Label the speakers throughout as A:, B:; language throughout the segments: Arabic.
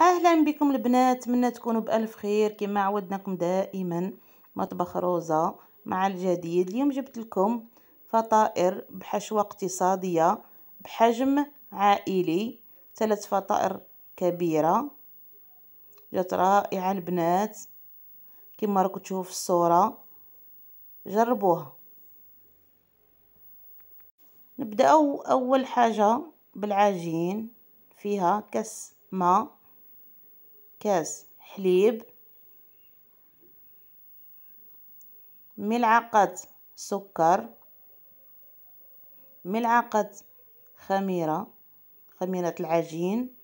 A: اهلا بكم البنات نتمنى تكونوا بالف خير كما عودناكم دائما مطبخ روزا مع الجديد اليوم جبت لكم فطائر بحشوه اقتصاديه بحجم عائلي ثلاث فطائر كبيره جات رائعه البنات كما راكم تشوفوا في الصوره جربوها نبداو اول حاجه بالعجين فيها كاس ماء كاس حليب ملعقة سكر ملعقة خميرة خميرة العجين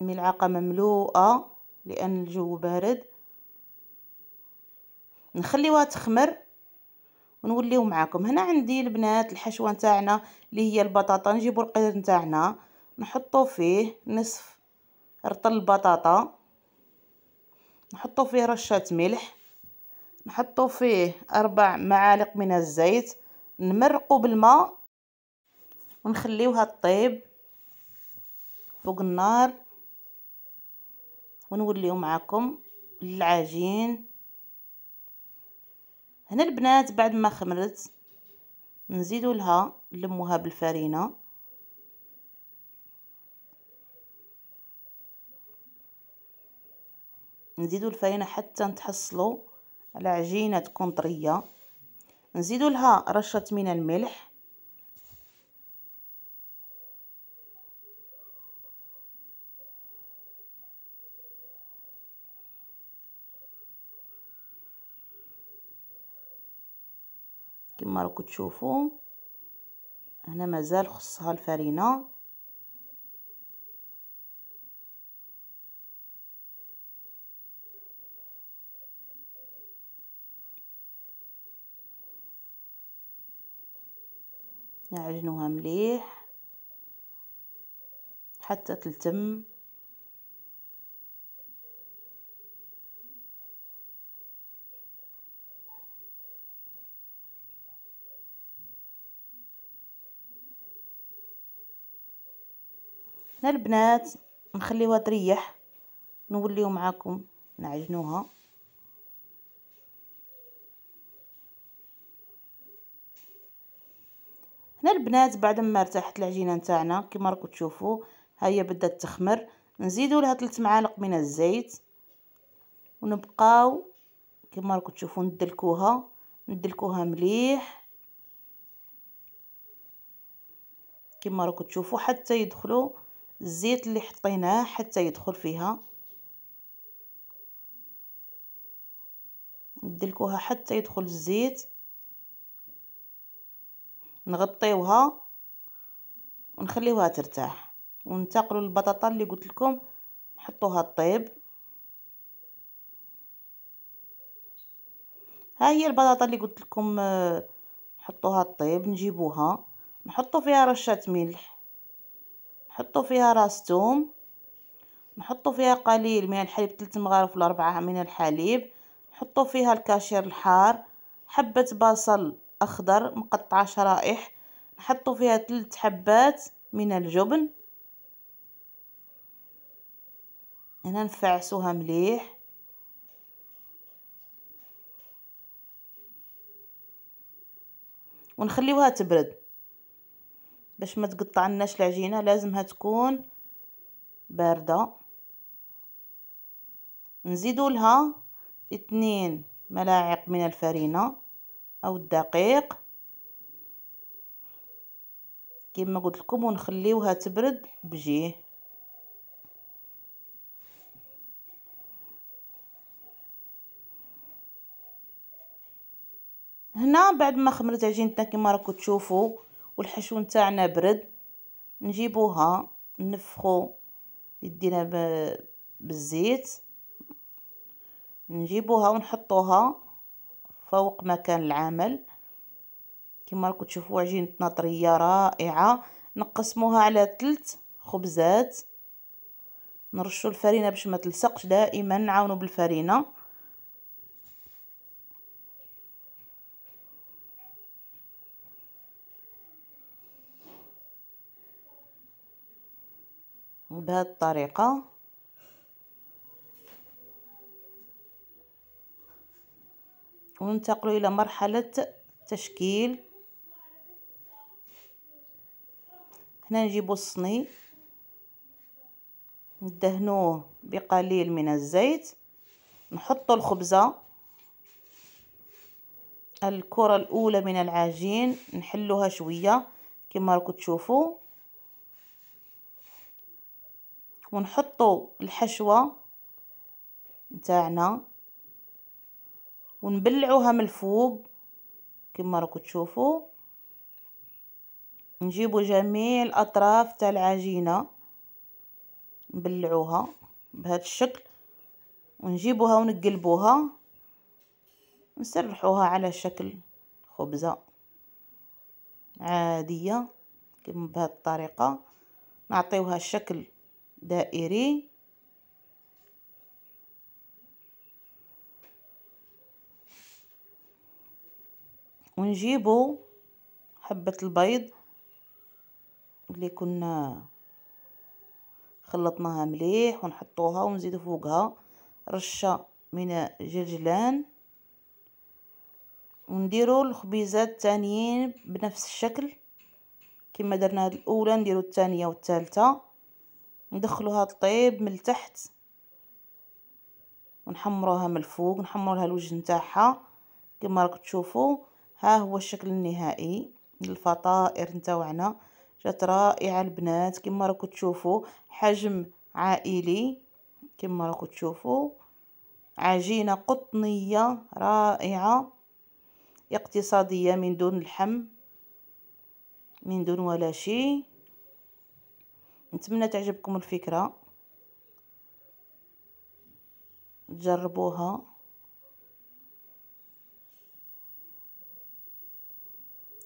A: ملعقة مملوءة لأن الجو بارد نخليوها تخمر ونوليو معاكم هنا عندي البنات الحشوه نتاعنا اللي هي البطاطا نجيبو القدر نتاعنا نحطه فيه نصف رطل البطاطا نحطو فيه رشة ملح نحطو فيه أربع معالق من الزيت نمرقو بالماء ونخليوها تطيب فوق النار ونوليو معكم العجين هنا البنات بعد ما خمرت نزيدو لها نلموها بالفرينه نزيدو الفرينه حتى نتحصلوا على عجينه تكون طريه نزيدو لها رشه من الملح كما راكم تشوفوا هنا مازال خصها الفرينه نعجنوها مليح حتى تلتم هنا البنات نخليوها تريح نوليو معاكم نعجنوها هنا البنات بعد ما ارتاحت العجينه نتاعنا كما راكم تشوفوا ها هي بدات تخمر نزيدوا لها 3 معالق من الزيت ونبقاو كما راكم تشوفوا ندلكوها ندلكوها مليح كما راكم تشوفوا حتى يدخلوا الزيت اللي حطيناه حتى يدخل فيها ندلكوها حتى يدخل الزيت نغطيوها ونخليوها ترتاح وننتقلوا للبطاطا اللي قلت لكم نحطوها طيب ها هي البطاطا اللي قلت لكم آه، نحطوها طيب نجيبوها نحطو فيها رشه ملح نحطو فيها راس ثوم نحطو فيها قليل من الحليب ثلاث مغارف ولا ربعة من الحليب نحطو فيها الكاشير الحار حبه بصل أخضر مقطع شرائح نحط فيها ثلاث حبات من الجبن هنا نفعسوها مليح ونخليوها تبرد باش ما تقطعناش العجينه لازمها تكون بارده نزيدوا لها اثنين ملاعق من الفرينه او الدقيق كما قلت لكم ونخليوها تبرد بجيه هنا بعد ما خمرت عجينتنا كما راكم تشوفوا والحشو نتاعنا برد نجيبوها نفخو يدينا بالزيت نجيبوها ونحطوها فوق مكان العمل كما راكم تشوفوا عجينتنا طريه رائعه نقسموها على ثلاث خبزات نرشوا الفرينه باش ما تلصقش دائما نعاونوا بالفرينه بهذه الطريقه وننتقل إلى مرحلة تشكيل هنا نجيب الصني ندهنوه بقليل من الزيت نحط الخبزة الكرة الأولى من العجين نحلوها شوية كما راكم تشوفوا ونحطو الحشوة نتاعنا ونبلعوها من الفوق كما راكم تشوفوا نجيبوا جميع الاطراف تاع العجينه نبلعوها بهذا الشكل ونجيبوها ونقلبوها نسرحوها على شكل خبزه عاديه كما بهذه الطريقه نعطيوها شكل دائري ونجيبو حبة البيض اللي كنا خلطناها مليح ونحطوها ونزيدو فوقها رشة من جرجلان ونديرو الخبيزات الثانيين بنفس الشكل كما درنا الاولى نديرو الثانيه والثالثه ندخلوها تطيب من التحت ونحمروها من الفوق نحمروها الوجه نتاعها كما راكم تشوفوا ها هو الشكل النهائي للفطائر نتاوعنا جات رائعه البنات كما راكم تشوفوا حجم عائلي كما راكم تشوفوا عجينه قطنيه رائعه اقتصاديه من دون لحم من دون ولا شيء نتمنى تعجبكم الفكره تجربوها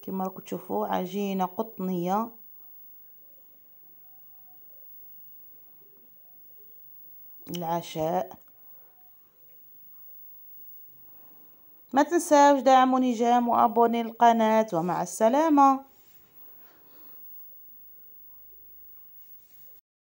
A: كما راكم تشوفوا عجينه قطنيه العشاء ما تنساوش دعموني جام وابوني القناه ومع السلامه